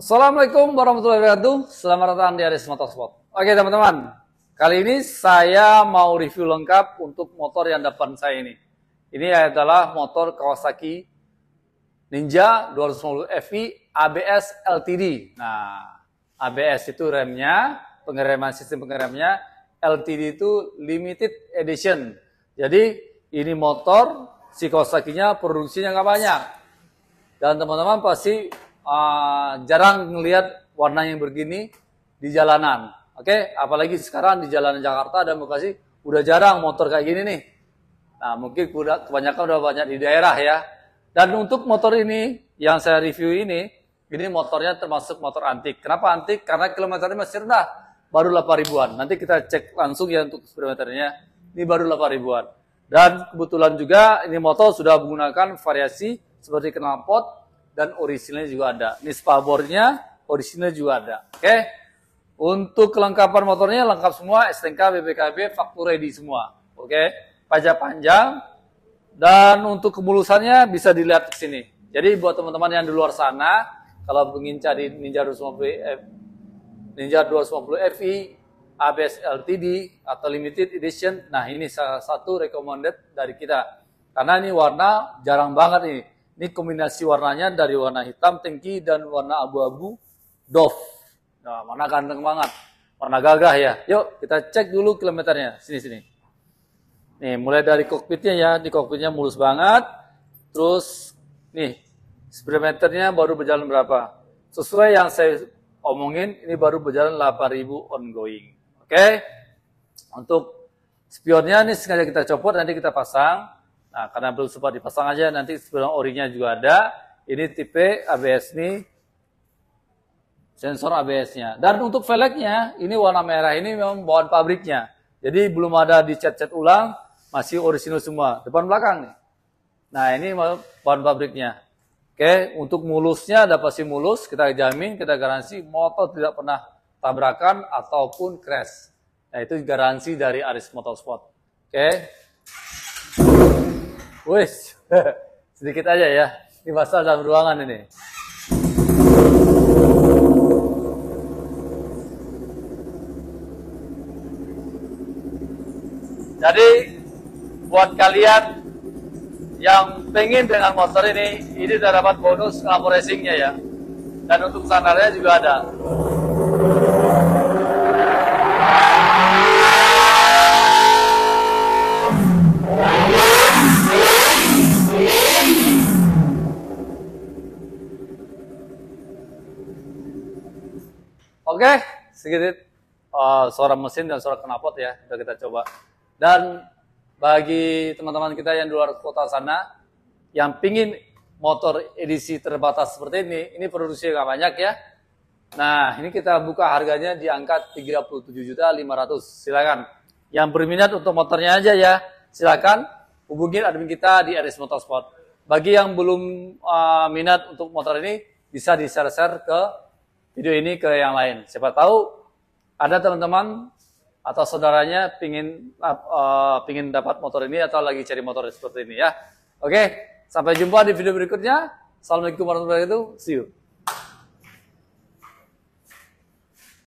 Assalamualaikum warahmatullahi wabarakatuh. Selamat datang di Aris Motorsport. Oke teman-teman, kali ini saya mau review lengkap untuk motor yang depan saya ini. Ini adalah motor Kawasaki Ninja 250 FI ABS LTD. Nah, ABS itu remnya, pengereman sistem pengeremnya, LTD itu limited edition. Jadi ini motor si Kawasaki-nya produksinya nggak banyak. Dan teman-teman pasti Ah, jarang melihat warna yang begini di jalanan. Oke, okay? apalagi sekarang di jalanan Jakarta dan Bekasi udah jarang motor kayak gini nih. Nah, mungkin kebanyakan udah banyak di daerah ya. Dan untuk motor ini yang saya review ini, ini motornya termasuk motor antik. Kenapa antik? Karena kilometernya masih rendah, baru 8 ribuan. Nanti kita cek langsung ya untuk kilometernya. Ini baru 8 ribuan. Dan kebetulan juga ini motor sudah menggunakan variasi seperti knalpot dan orisinalnya juga ada. Nispa bornya orisinalnya juga ada. Oke. Okay? Untuk kelengkapan motornya lengkap semua, STNK, BPKB, faktur ready semua. Oke. Okay? Pajak panjang dan untuk kemulusannya bisa dilihat di sini. Jadi buat teman-teman yang di luar sana kalau ingin cari Ninja 250 eh, F, Ninja 250 FI ABS LTD atau limited edition. Nah, ini salah satu recommended dari kita. Karena ini warna jarang banget ini. Ini kombinasi warnanya dari warna hitam tengki dan warna abu-abu doff. Nah, mana ganteng banget. Warna gagah ya. Yuk, kita cek dulu kilometernya. Sini-sini. Nih, mulai dari kokpitnya ya. Di kokpitnya mulus banget. Terus, nih, speedometernya baru berjalan berapa. Sesuai yang saya omongin, ini baru berjalan 8000 ongoing. Oke? Okay? Untuk spionnya ini sengaja kita copot, nanti kita pasang. Nah, karena belum sempat dipasang aja, nanti sebelum orinya juga ada. Ini tipe ABS nih, sensor ABS-nya. Dan untuk velgnya, ini warna merah ini memang bawaan pabriknya. Jadi belum ada dicat-cat ulang, masih orisinal semua. Depan belakang nih. Nah, ini bawaan pabriknya. Oke, untuk mulusnya ada pasti mulus, kita jamin, kita garansi motor tidak pernah tabrakan ataupun crash. Nah, itu garansi dari Aris Motorsport. Oke. Wes, sedikit aja ya. Ini masalah dalam ruangan ini. Jadi buat kalian yang pengen dengan motor ini, ini sudah dapat bonus lampu racingnya ya. Dan untuk standarnya juga ada. Oke, okay, sedikit uh, eh, suara mesin dan suara knalpot ya, sudah kita coba. Dan bagi teman-teman kita yang di luar kota sana, yang pingin motor edisi terbatas seperti ini, ini produksi nggak banyak ya. Nah, ini kita buka harganya di angka 500. Silakan. Yang berminat untuk motornya aja ya, silakan hubungi admin kita di RS Motorsport. Bagi yang belum uh, minat untuk motor ini, bisa di-share-share ke video ini ke yang lain. Siapa tahu ada teman-teman atau saudaranya pingin uh, pingin dapat motor ini atau lagi cari motor seperti ini ya. Oke, sampai jumpa di video berikutnya. Assalamualaikum warahmatullahi wabarakatuh. See you.